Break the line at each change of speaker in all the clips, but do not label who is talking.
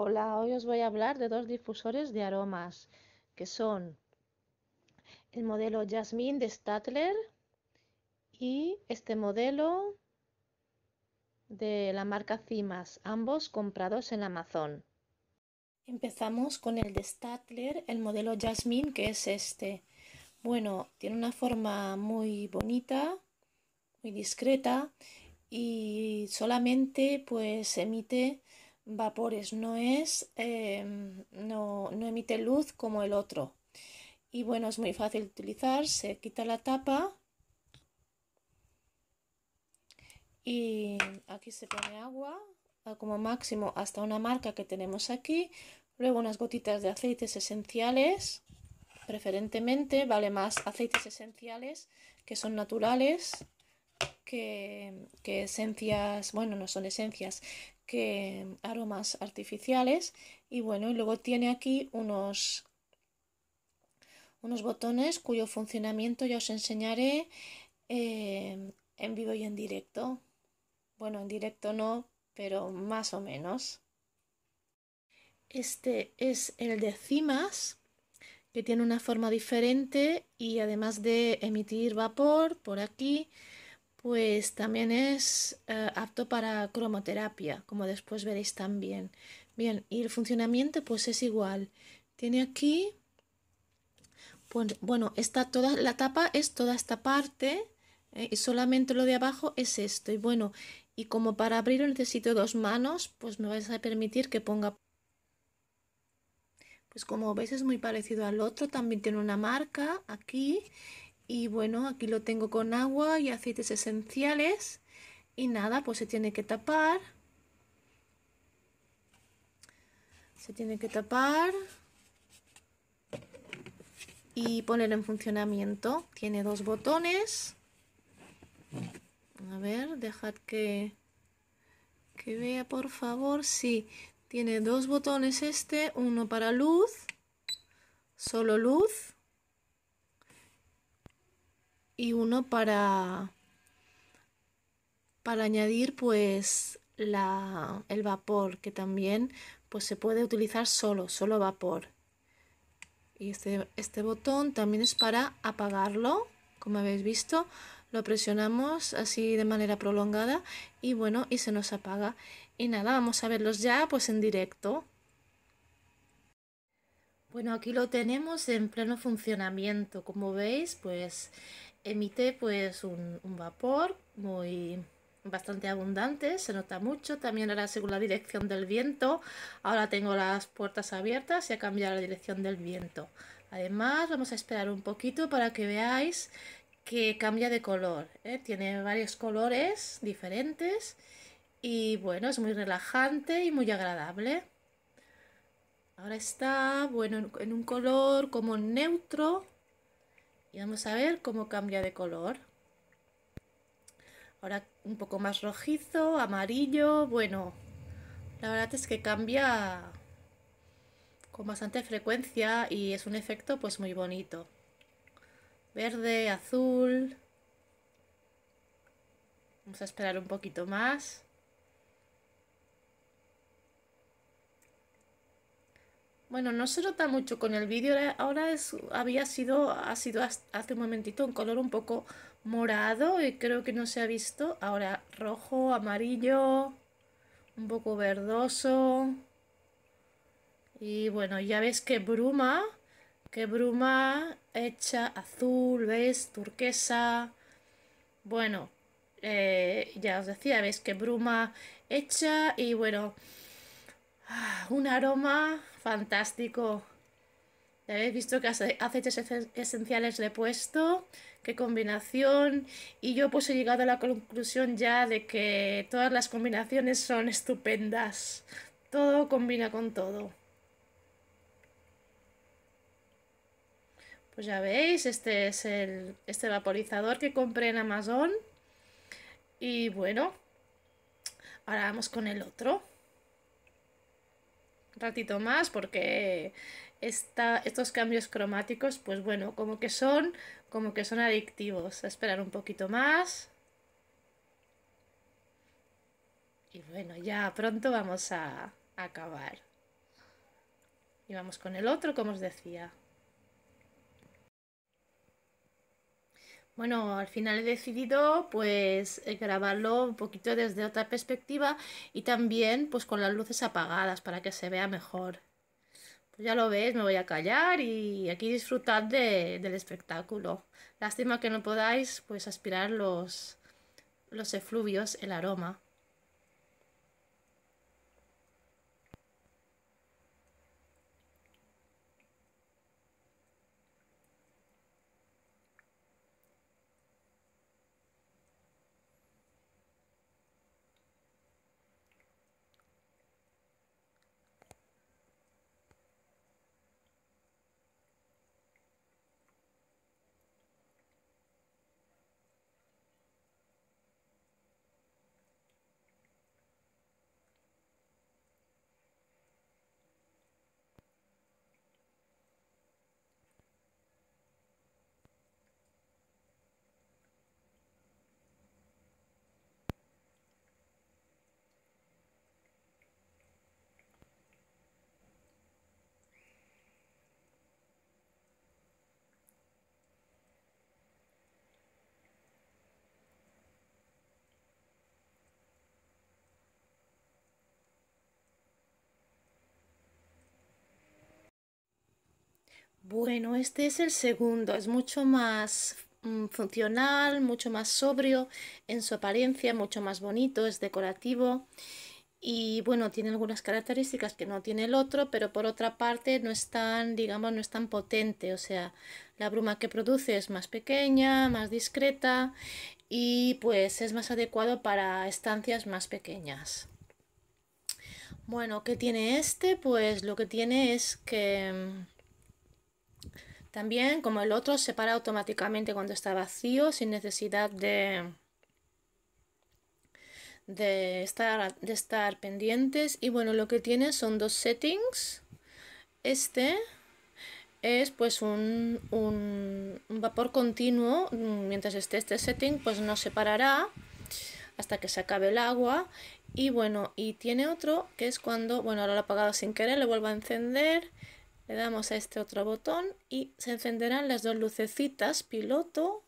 Hola, hoy os voy a hablar de dos difusores de aromas, que son el modelo Jasmine de Statler y este modelo de la marca Cimas, ambos comprados en Amazon. Empezamos con el de Statler, el modelo Jasmine, que es este. Bueno, tiene una forma muy bonita, muy discreta y solamente pues emite vapores, no es, em, no, emite luz como el otro. Y bueno, es muy fácil de utilizar, se quita la tapa y aquí se pone agua, como máximo hasta una marca que tenemos aquí, luego unas gotitas de aceites esenciales, preferentemente, vale más aceites esenciales que son naturales que, que esencias, bueno, no son esencias, que aromas artificiales y bueno y luego tiene aquí unos unos botones cuyo funcionamiento ya os enseñaré eh, en vivo y en directo bueno en directo no pero más o menos este es el de cimas que tiene una forma diferente y además de emitir vapor por aquí pues también es eh, apto para cromoterapia, como después veréis también. Bien, y el funcionamiento pues es igual. Tiene aquí, pues bueno, está toda la tapa es toda esta parte eh, y solamente lo de abajo es esto. Y bueno, y como para abrirlo necesito dos manos, pues me vais a permitir que ponga... Pues como veis es muy parecido al otro, también tiene una marca aquí y bueno, aquí lo tengo con agua y aceites esenciales. Y nada, pues se tiene que tapar. Se tiene que tapar. Y poner en funcionamiento. Tiene dos botones. A ver, dejad que, que vea por favor. Sí, tiene dos botones este. Uno para luz. Solo luz y uno para, para añadir pues el vapor, que también pues se puede utilizar solo, solo vapor. Y este, este botón también es para apagarlo, como habéis visto, lo presionamos así de manera prolongada y bueno, y se nos apaga. Y nada, vamos a verlos ya pues en directo. Bueno, aquí lo tenemos en pleno funcionamiento. Como veis, pues emite pues un, vapor muy bastante abundante, se nota mucho. También ahora según la dirección del viento, ahora tengo las puertas abiertas y ha cambiado la dirección del viento. Además, vamos a esperar un poquito para que veáis que cambia de color. ¿eh? Tiene varios colores diferentes y bueno, es muy relajante y muy agradable. Ahora está, bueno, en un color como neutro. Y vamos a ver cómo cambia de color. Ahora un poco más rojizo, amarillo, bueno. La verdad es que cambia con bastante frecuencia y es un efecto pues muy bonito. Verde, azul. Vamos a esperar un poquito más. Bueno, no se nota mucho con el vídeo, ahora es, había sido, ha sido hace un momentito un color un poco morado y creo que no se ha visto. Ahora rojo, amarillo, un poco verdoso. Y bueno, ya ves que bruma, que bruma hecha azul, ves, turquesa. Bueno, eh, ya os decía, ves que bruma hecha y bueno... Ah, un aroma fantástico. Ya habéis visto que aceites esenciales le he puesto, qué combinación. Y yo pues he llegado a la conclusión ya de que todas las combinaciones son estupendas. Todo combina con todo. Pues ya veis, este es el este vaporizador que compré en Amazon. Y bueno, ahora vamos con el otro ratito más porque estos cambios cromáticos, pues bueno, como que son, como que son adictivos. A esperar un poquito más. Y bueno, ya pronto vamos a acabar. Y vamos con el otro, como os decía. Bueno, al final he decidido pues eh, grabarlo un poquito desde otra perspectiva y también pues con las luces apagadas para que se vea mejor. Pues ya lo veis, me voy a callar y aquí disfrutad de, del espectáculo. Lástima que no podáis pues aspirar los, los efluvios, el aroma. Bueno, este es el segundo, es mucho más mm, funcional, mucho más sobrio en su apariencia, mucho más bonito, es decorativo y bueno, tiene algunas características que no tiene el otro, pero por otra parte no es tan, digamos, no es tan potente, o sea, la bruma que produce es más pequeña, más discreta y pues es más adecuado para estancias más pequeñas. Bueno, ¿qué tiene este? Pues lo que tiene es que mm, también, como el otro, se para automáticamente cuando está vacío, sin necesidad de, de, estar, de estar pendientes. Y bueno, lo que tiene son dos settings. Este es pues un, vapor continuo. Mientras esté este setting, pues no se parará hasta que se acabe el agua. Y bueno, y tiene otro que es cuando, bueno, ahora lo ha apagado sin querer, le vuelvo a encender le damos a este otro botón y se encenderán las dos lucecitas piloto.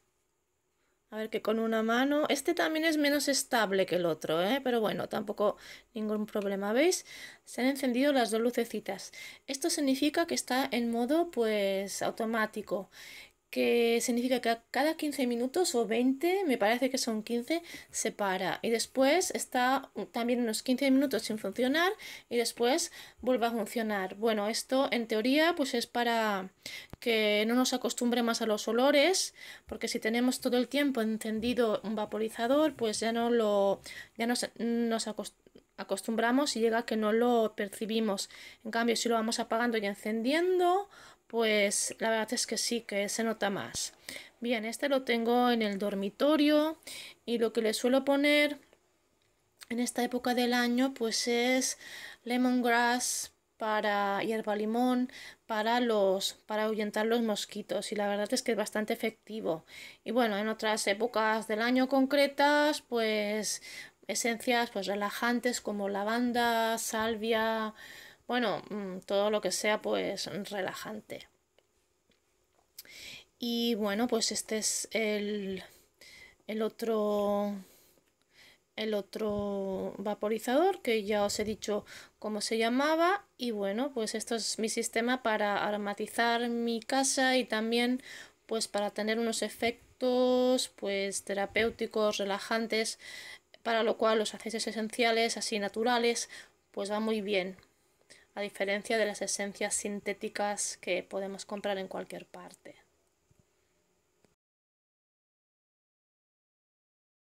A ver que con una mano... Este también es menos estable que el otro, ¿eh? pero bueno, tampoco ningún problema. ¿Veis? Se han encendido las dos lucecitas. Esto significa que está en modo pues automático que significa que cada 15 minutos o 20, me parece que son 15, se para. Y después está también unos 15 minutos sin funcionar y después vuelve a funcionar. Bueno, esto en teoría pues es para que no nos acostumbremos a los olores, porque si tenemos todo el tiempo encendido un vaporizador, pues ya no lo ya nos, nos acostumbramos y llega a que no lo percibimos. En cambio, si lo vamos apagando y encendiendo, pues la verdad es que sí, que se nota más. Bien, este lo tengo en el dormitorio y lo que le suelo poner en esta época del año pues es lemongrass para hierba limón para los para ahuyentar los mosquitos y la verdad es que es bastante efectivo y bueno en otras épocas del año concretas pues esencias pues relajantes como lavanda salvia bueno, mm, todo lo que sea pues relajante. Y bueno, pues este es el, otro el otro vaporizador que ya os he dicho cómo se llamaba y bueno pues esto es mi sistema para aromatizar mi casa y también pues para tener unos efectos pues terapéuticos relajantes para lo cual los aceites esenciales así naturales pues va muy bien a diferencia de las esencias sintéticas que podemos comprar en cualquier parte.